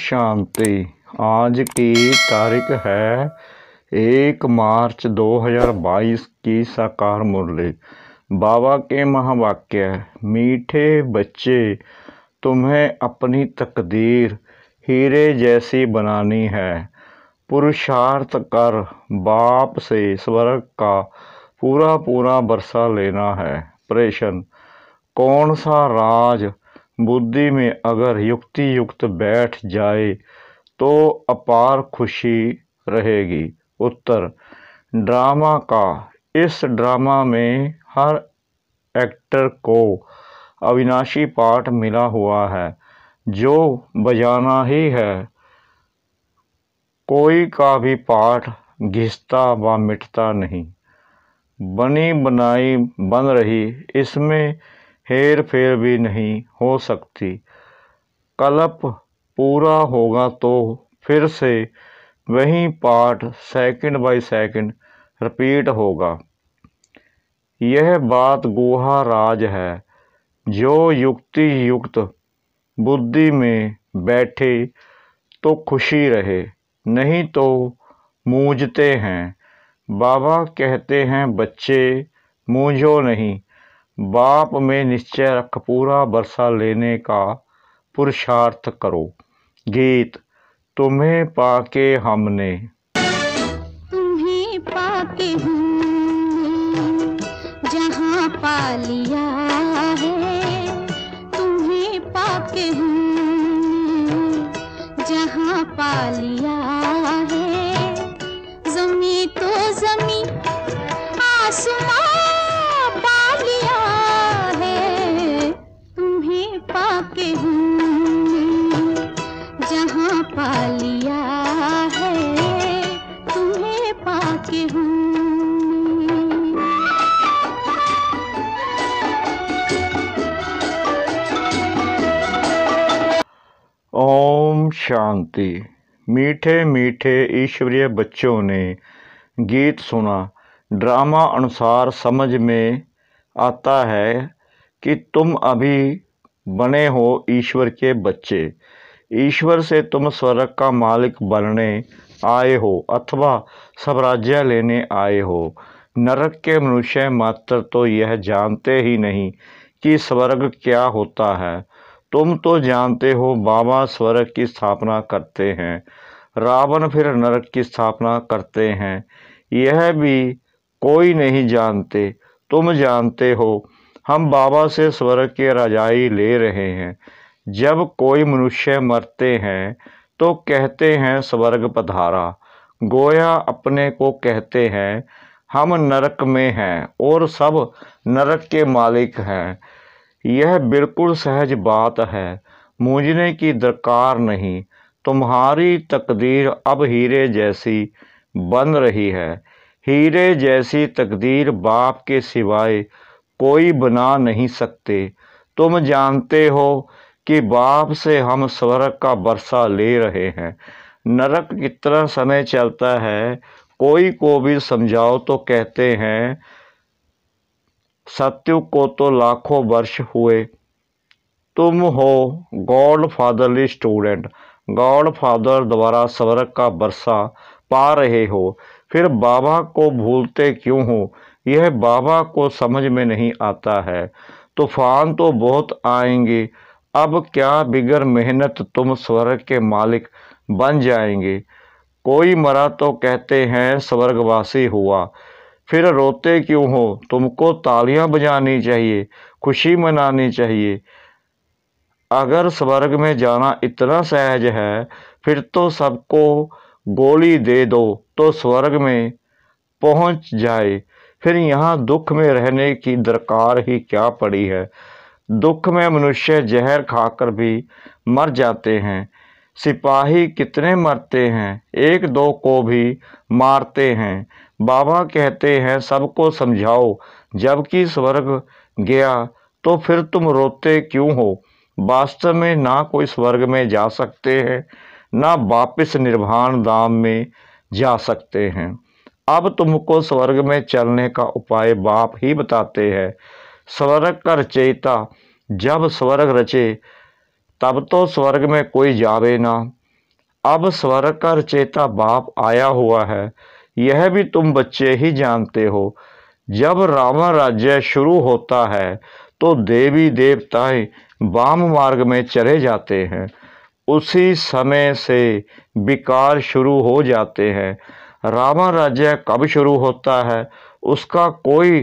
शांति आज की तारीख है एक मार्च 2022 की साकार मुरली बाबा के महावाक्य मीठे बच्चे तुम्हें अपनी तकदीर हीरे जैसी बनानी है पुरुषार्थ कर बाप से स्वर्ग का पूरा पूरा बरसा लेना है प्रेशन कौन सा राज बुद्धि में अगर युक्ति युक्त बैठ जाए तो अपार खुशी रहेगी उत्तर ड्रामा का इस ड्रामा में हर एक्टर को अविनाशी पाठ मिला हुआ है जो बजाना ही है कोई का भी पाठ घिसता व मिटता नहीं बनी बनाई बन रही इसमें हेर फेर भी नहीं हो सकती कल्प पूरा होगा तो फिर से वही part second by second repeat होगा यह बात गुहा राज है जो युक्ति युक्त बुद्धि में बैठे तो खुशी रहे नहीं तो मूझते हैं बाबा कहते हैं बच्चे मूझो नहीं बाप में निश्चय रख पूरा बरसा लेने का पुरुषार्थ करो गीत तुम्हें पाके हमने रात्रि मीठे मीठे ईश्वरीय बच्चों ने गीत सुना ड्रामा अनुसार समझ में आता है कि तुम अभी बने हो ईश्वर के बच्चे ईश्वर से तुम स्वर्ग का मालिक बनने आए हो अथवा सब राज्य लेने आए हो नरक के मनुष्य मात्र तो यह जानते ही नहीं कि स्वर्ग क्या होता है तुम तो जानते हो बाबा स्वर्ग की स्थापना करते हैं रावण फिर नरक की स्थापना करते हैं यह भी कोई नहीं जानते तुम जानते हो हम बाबा से स्वर्ग के रजाई ले रहे हैं जब कोई मनुष्य मरते हैं तो कहते हैं स्वर्ग पधारा गोया अपने को कहते हैं हम नरक में हैं और सब नरक के मालिक हैं यह बिल्कुल सहज बात है मूझने की दरकार नहीं तुम्हारी तकदीर अब हीरे जैसी बन रही है हीरे जैसी तकदीर बाप के सिवाय कोई बना नहीं सकते तुम जानते हो कि बाप से हम स्वर्ग का बरसा ले रहे हैं नरक कितना समय चलता है कोई को भी समझाओ तो कहते हैं सत्यु को तो लाखों वर्ष हुए तुम हो God fatherly student God father द्वारा स्वर्ग का वर्षा पा रहे हो फिर बाबा को भूलते क्यों हो यह बाबा को समझ में नहीं आता है तूफान तो बहुत आएंगे अब क्या बिगर मेहनत तुम स्वर्ग के मालिक बन जाएंगे कोई मरा तो कहते हैं स्वर्गवासी हुआ फिर रोते क्यों हो तुमको तालियां बजानी चाहिए खुशी मनानी चाहिए अगर स्वर्ग में जाना इतना सहज है फिर तो सबको गोली दे दो तो स्वर्ग में पहुंच जाए फिर यहाँ दुख में रहने की दरकार ही क्या पड़ी है दुख में मनुष्य जहर खाकर भी मर जाते हैं सिपाही कितने मरते हैं एक दो को भी मारते हैं बाबा कहते हैं सबको समझाओ जबकि स्वर्ग गया तो फिर तुम रोते क्यों हो वास्तव में ना कोई स्वर्ग में जा सकते हैं ना वापस निर्वाण धाम में जा सकते हैं अब तुमको स्वर्ग में चलने का उपाय बाप ही बताते हैं स्वर्ग का रचयिता जब स्वर्ग रचे तब तो स्वर्ग में कोई जावे ना अब स्वर्ग का रचयिता बाप आया हुआ है यह भी तुम बच्चे ही जानते हो जब रावण राज्य शुरू होता है तो देवी देवताएं वाम मार्ग में चले जाते हैं उसी समय से विकार शुरू हो जाते हैं रावण राज्य कब शुरू होता है उसका कोई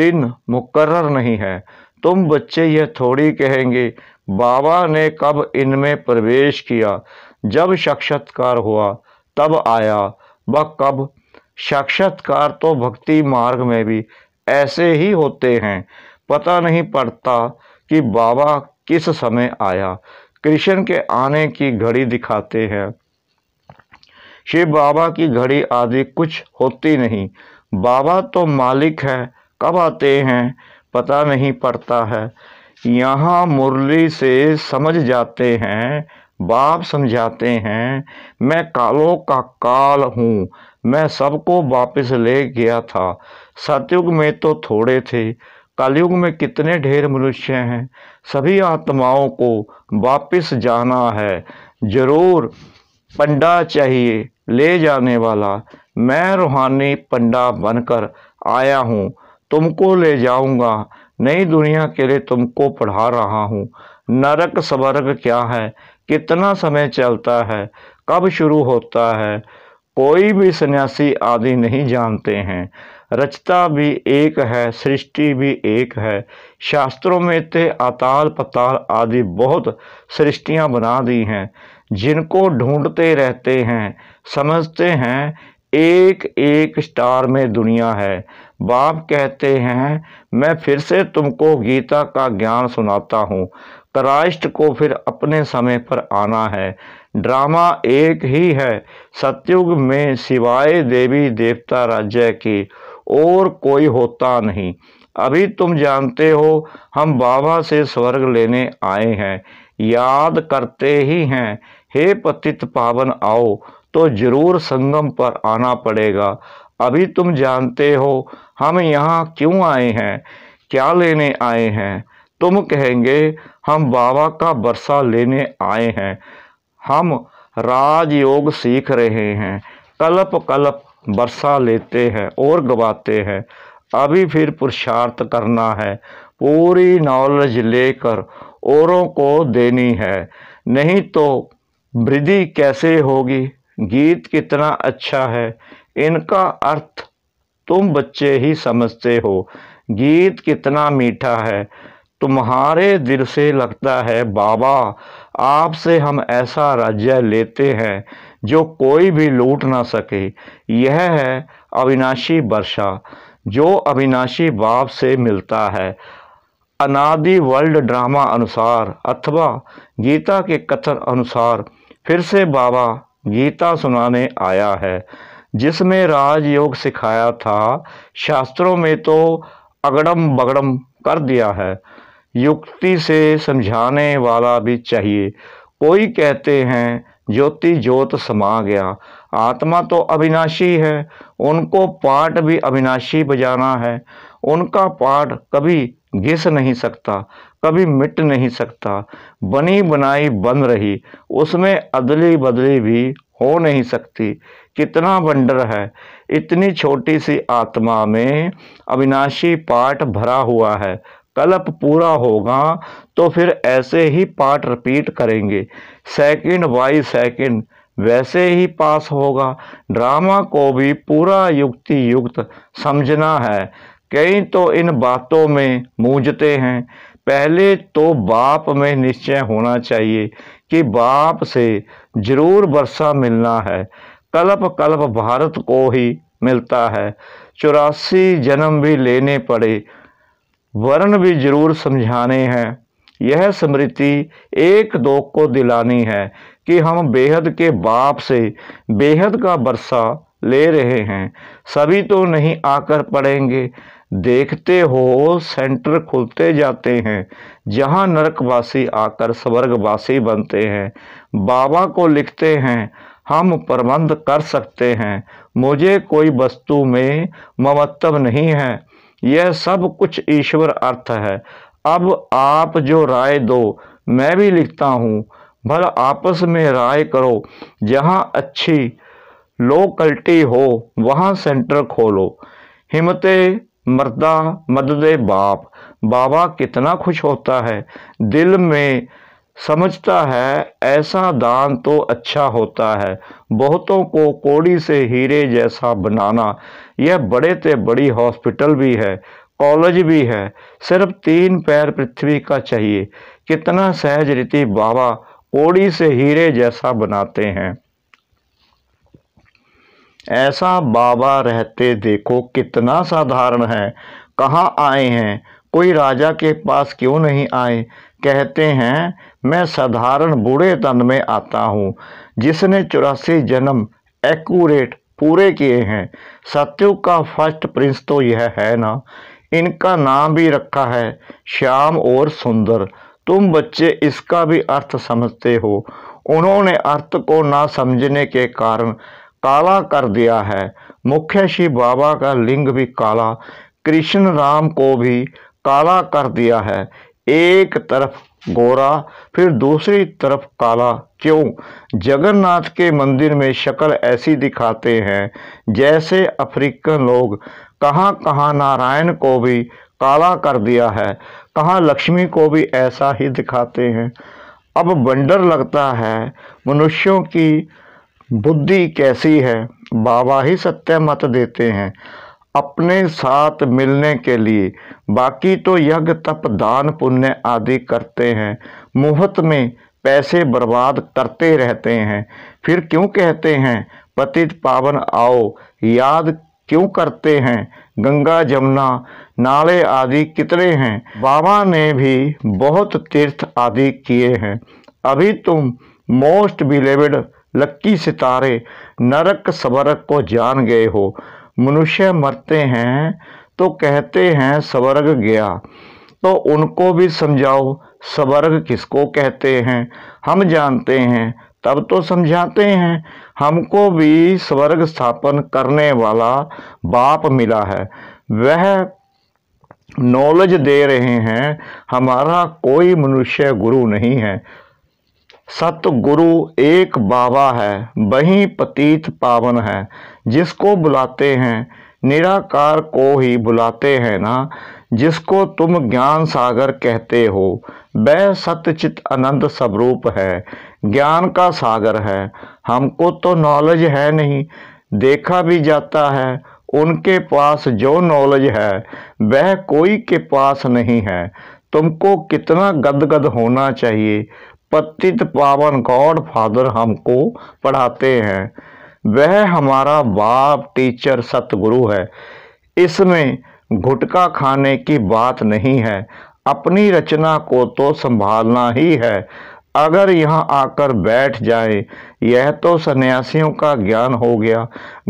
दिन मुकर्र नहीं है तुम बच्चे यह थोड़ी कहेंगे बाबा ने कब इनमें प्रवेश किया जब साक्षात्कार हुआ तब आया वह कब साक्षात्कार तो भक्ति मार्ग में भी ऐसे ही होते हैं पता नहीं पड़ता कि बाबा किस समय आया कृष्ण के आने की घड़ी दिखाते हैं शिव बाबा की घड़ी आदि कुछ होती नहीं बाबा तो मालिक है कब आते हैं पता नहीं पड़ता है यहाँ मुरली से समझ जाते हैं बाप समझाते हैं मैं कालों का काल हूँ मैं सबको वापस ले गया था सतयुग में तो थोड़े थे कलयुग में कितने ढेर मनुष्य हैं सभी आत्माओं को वापस जाना है जरूर पंडा चाहिए ले जाने वाला मैं रूहानी पंडा बनकर आया हूँ तुमको ले जाऊँगा नई दुनिया के लिए तुमको पढ़ा रहा हूँ नरक स्वर्ग क्या है कितना समय चलता है कब शुरू होता है कोई भी सन्यासी आदि नहीं जानते हैं रचता भी एक है सृष्टि भी एक है शास्त्रों में ते अताल पताल आदि बहुत सृष्टियां बना दी हैं जिनको ढूंढते रहते हैं समझते हैं एक एक स्टार में दुनिया है बाप कहते हैं मैं फिर से तुमको गीता का ज्ञान सुनाता हूँ क्राइस्ट को फिर अपने समय पर आना है ड्रामा एक ही है सतयुग में सिवाय देवी देवता राज्य की और कोई होता नहीं अभी तुम जानते हो हम बाबा से स्वर्ग लेने आए हैं याद करते ही हैं हे पतित पावन आओ तो जरूर संगम पर आना पड़ेगा अभी तुम जानते हो हम यहाँ क्यों आए हैं क्या लेने आए हैं तुम कहेंगे हम बाबा का बरसा लेने आए हैं हम राजयोग सीख रहे हैं कल्प कल्प बरसा लेते हैं और गवाते हैं अभी फिर पुरुषार्थ करना है पूरी नॉलेज लेकर औरों को देनी है नहीं तो वृद्धि कैसे होगी गीत कितना अच्छा है इनका अर्थ तुम बच्चे ही समझते हो गीत कितना मीठा है तुम्हारे दिल से लगता है बाबा आपसे हम ऐसा राज्य लेते हैं जो कोई भी लूट ना सके यह है अविनाशी वर्षा जो अविनाशी बाप से मिलता है अनादि वर्ल्ड ड्रामा अनुसार अथवा गीता के कथन अनुसार फिर से बाबा गीता सुनाने आया है जिसमें राजयोग सिखाया था शास्त्रों में तो अगड़म बगड़म कर दिया है युक्ति से समझाने वाला भी चाहिए कोई कहते हैं ज्योति ज्योत समा गया आत्मा तो अविनाशी है उनको पाठ भी अविनाशी बजाना है उनका पाठ कभी घिस नहीं सकता कभी मिट नहीं सकता बनी बनाई बन रही उसमें अदली बदली भी हो नहीं सकती कितना बंडर है इतनी छोटी सी आत्मा में अविनाशी पाठ भरा हुआ है कल्प पूरा होगा तो फिर ऐसे ही पार्ट रिपीट करेंगे सेकंड बाई सेकंड वैसे ही पास होगा ड्रामा को भी पूरा युक्ति युक्त समझना है कई तो इन बातों में मूझते हैं पहले तो बाप में निश्चय होना चाहिए कि बाप से जरूर वर्षा मिलना है कल्प कल्प भारत को ही मिलता है चौरासी जन्म भी लेने पड़े वर्ण भी जरूर समझाने हैं यह स्मृति एक दो को दिलानी है कि हम बेहद के बाप से बेहद का बरसा ले रहे हैं सभी तो नहीं आकर पड़ेंगे देखते हो सेंटर खुलते जाते हैं जहाँ नरकवासी आकर स्वर्गवासी बनते हैं बाबा को लिखते हैं हम प्रबंध कर सकते हैं मुझे कोई वस्तु में ममत्तव नहीं है यह सब कुछ ईश्वर अर्थ है अब आप जो राय दो मैं भी लिखता हूँ भल आपस में राय करो जहाँ अच्छी लोकल्टी हो वहाँ सेंटर खोलो हिमते मर्दा मददे बाप बाबा कितना खुश होता है दिल में समझता है ऐसा दान तो अच्छा होता है बहुतों को कोड़ी से हीरे जैसा बनाना यह बड़े से बड़ी हॉस्पिटल भी है कॉलेज भी है सिर्फ तीन पैर पृथ्वी का चाहिए कितना सहज रीति बाबा कोड़ी से हीरे जैसा बनाते हैं ऐसा बाबा रहते देखो कितना साधारण है कहाँ आए हैं कोई राजा के पास क्यों नहीं आए कहते हैं मैं साधारण बूढ़े तन में आता हूँ जिसने चौरासी जन्म एक्यूरेट पूरे किए हैं सत्यु का फर्स्ट प्रिंस तो यह है ना इनका नाम भी रखा है श्याम और सुंदर तुम बच्चे इसका भी अर्थ समझते हो उन्होंने अर्थ को ना समझने के कारण काला कर दिया है मुख्य श्री बाबा का लिंग भी काला कृष्ण राम को भी काला कर दिया है एक तरफ गोरा फिर दूसरी तरफ काला क्यों जगन्नाथ के मंदिर में शक्ल ऐसी दिखाते हैं जैसे अफ्रीकन लोग कहाँ कहाँ नारायण को भी काला कर दिया है कहाँ लक्ष्मी को भी ऐसा ही दिखाते हैं अब बंडर लगता है मनुष्यों की बुद्धि कैसी है बाबा ही सत्य मत देते हैं अपने साथ मिलने के लिए बाकी तो यज्ञ तप दान पुण्य आदि करते हैं मुहत में पैसे बर्बाद करते रहते हैं फिर क्यों कहते हैं पतित पावन आओ याद क्यों करते हैं गंगा जमुना नाले आदि कितने हैं बाबा ने भी बहुत तीर्थ आदि किए हैं अभी तुम मोस्ट बिलेवड लक्की सितारे नरक सबरक को जान गए हो मनुष्य मरते हैं तो कहते हैं स्वर्ग गया तो उनको भी समझाओ स्वर्ग किसको कहते हैं हम जानते हैं तब तो समझाते हैं हमको भी स्वर्ग स्थापन करने वाला बाप मिला है वह नॉलेज दे रहे हैं हमारा कोई मनुष्य गुरु नहीं है सत गुरु एक बाबा है वही पतीत पावन है जिसको बुलाते हैं निराकार को ही बुलाते हैं ना जिसको तुम ज्ञान सागर कहते हो वह सत्यचित अनंत स्वरूप है ज्ञान का सागर है हमको तो नॉलेज है नहीं देखा भी जाता है उनके पास जो नॉलेज है वह कोई के पास नहीं है तुमको कितना गदगद होना चाहिए पतित पावन गॉड फादर हमको पढ़ाते हैं वह हमारा बाप टीचर सतगुरु है इसमें घुटका खाने की बात नहीं है अपनी रचना को तो संभालना ही है अगर यहाँ आकर बैठ जाए यह तो सन्यासियों का ज्ञान हो गया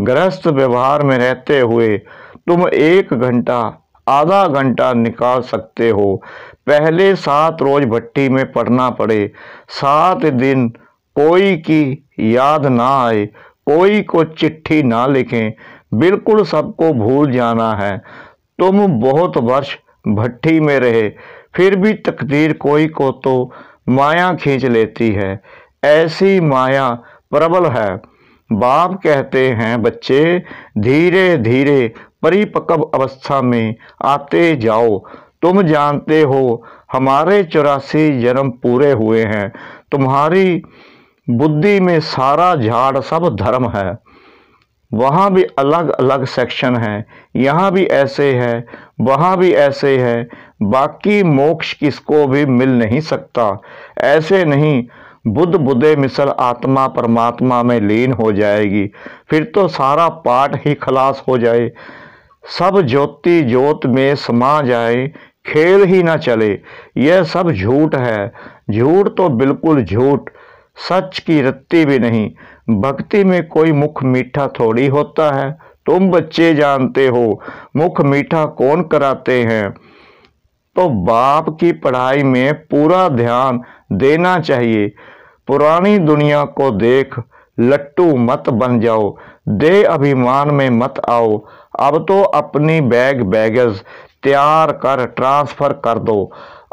ग्रस्त व्यवहार में रहते हुए तुम एक घंटा आधा घंटा निकाल सकते हो पहले सात रोज भट्टी में पढ़ना पड़े सात दिन कोई की याद ना आए कोई को चिट्ठी ना लिखें बिल्कुल सबको भूल जाना है तुम बहुत वर्ष भट्टी में रहे फिर भी तकदीर कोई को तो माया खींच लेती है ऐसी माया प्रबल है बाप कहते हैं बच्चे धीरे धीरे परिपक्व अवस्था में आते जाओ तुम जानते हो हमारे चौरासी जन्म पूरे हुए हैं तुम्हारी बुद्धि में सारा झाड़ सब धर्म है वहाँ भी अलग अलग सेक्शन हैं यहाँ भी ऐसे है वहाँ भी ऐसे है बाकी मोक्ष किसको भी मिल नहीं सकता ऐसे नहीं बुद्ध बुद्धे मिसल आत्मा परमात्मा में लीन हो जाएगी फिर तो सारा पाठ ही खलास हो जाए सब ज्योति ज्योत में समा जाए खेल ही ना चले यह सब झूठ है झूठ तो बिल्कुल झूठ सच की रत्ती भी नहीं भक्ति में कोई मुख मीठा थोड़ी होता है तुम बच्चे जानते हो मुख मीठा कौन कराते हैं तो बाप की पढ़ाई में पूरा ध्यान देना चाहिए पुरानी दुनिया को देख लट्टू मत बन जाओ दे अभिमान में मत आओ अब तो अपनी बैग बैगज तैयार कर ट्रांसफ़र कर दो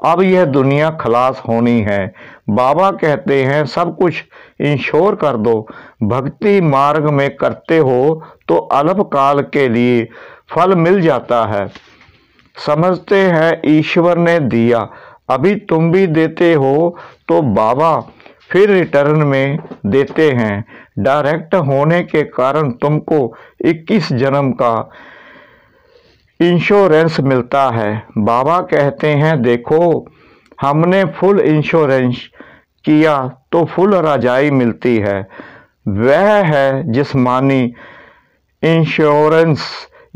अब यह दुनिया खलास होनी है बाबा कहते हैं सब कुछ इंश्योर कर दो भक्ति मार्ग में करते हो तो अल्पकाल के लिए फल मिल जाता है समझते हैं ईश्वर ने दिया अभी तुम भी देते हो तो बाबा फिर रिटर्न में देते हैं डायरेक्ट होने के कारण तुमको 21 जन्म का इंश्योरेंस मिलता है बाबा कहते हैं देखो हमने फुल इंश्योरेंस किया तो फुल रजाई मिलती है वह है जिसमानी इंश्योरेंस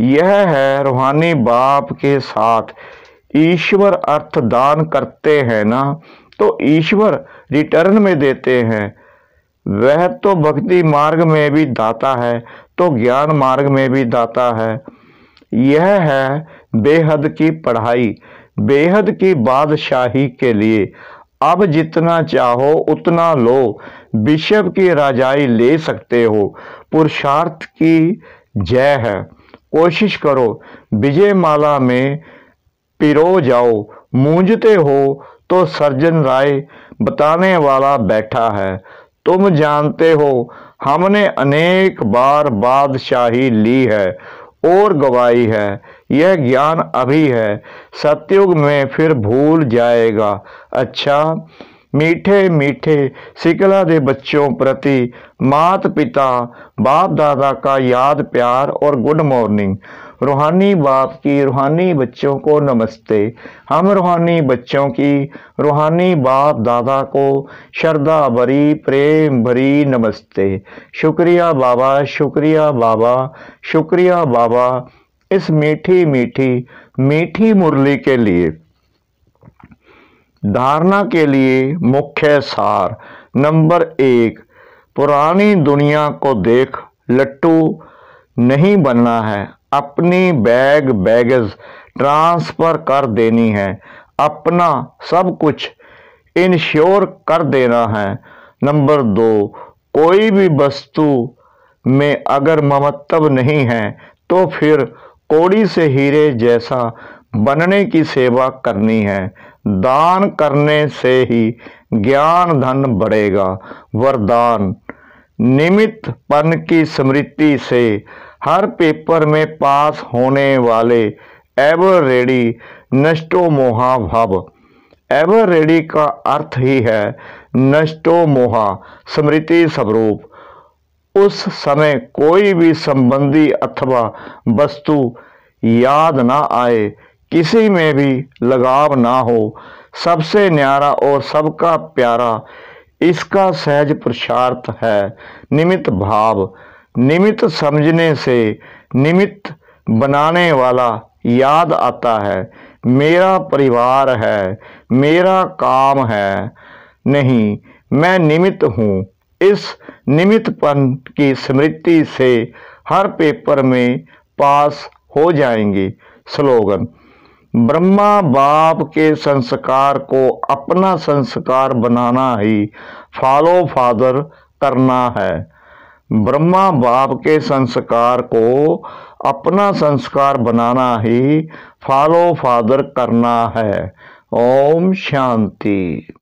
यह है रूहानी बाप के साथ ईश्वर अर्थ दान करते हैं ना तो ईश्वर रिटर्न में देते हैं वह तो भक्ति मार्ग में भी दाता है तो ज्ञान मार्ग में भी दाता है यह है बेहद की पढ़ाई बेहद की बादशाही के लिए अब जितना चाहो उतना लो विश्व की राजाई ले सकते हो पुरुषार्थ की जय है कोशिश करो विजय माला में पिरो जाओ मूंझते हो तो सर्जन राय बताने वाला बैठा है तुम जानते हो हमने अनेक बार बादशाही ली है और गवाही है यह ज्ञान अभी है सत्युग में फिर भूल जाएगा अच्छा मीठे मीठे सिकला दे बच्चों प्रति मात पिता बाप दादा का याद प्यार और गुड मॉर्निंग रूहानी बाप की रूहानी बच्चों को नमस्ते हम रूहानी बच्चों की रूहानी बाप दादा को श्रद्धा भरी प्रेम भरी नमस्ते शुक्रिया बाबा शुक्रिया बाबा शुक्रिया बाबा इस मीठी मीठी मीठी मुरली के लिए धारणा के लिए मुख्य सार नंबर एक पुरानी दुनिया को देख लट्टू नहीं बनना है अपनी बैग बैगेज ट्रांसफ़र कर देनी है अपना सब कुछ इंश्योर कर देना है नंबर दो कोई भी वस्तु में अगर ममत्व नहीं है तो फिर कोड़ी से हीरे जैसा बनने की सेवा करनी है दान करने से ही ज्ञान धन बढ़ेगा वरदान पन की स्मृति से हर पेपर में पास होने वाले एवर रेडी नष्टो भव एवर रेडी का अर्थ ही है नष्टो मोहा स्मृति स्वरूप उस समय कोई भी संबंधी अथवा वस्तु याद ना आए किसी में भी लगाव ना हो सबसे न्यारा और सबका प्यारा इसका सहज पुरुषार्थ है निमित भाव निमित्त समझने से निमित्त बनाने वाला याद आता है मेरा परिवार है मेरा काम है नहीं मैं निमित्त हूँ इस निमित्तपन की स्मृति से हर पेपर में पास हो जाएंगे स्लोगन ब्रह्मा बाप के संस्कार को अपना संस्कार बनाना ही फॉलो फादर करना है ब्रह्मा बाप के संस्कार को अपना संस्कार बनाना ही फॉलो फादर करना है ओम शांति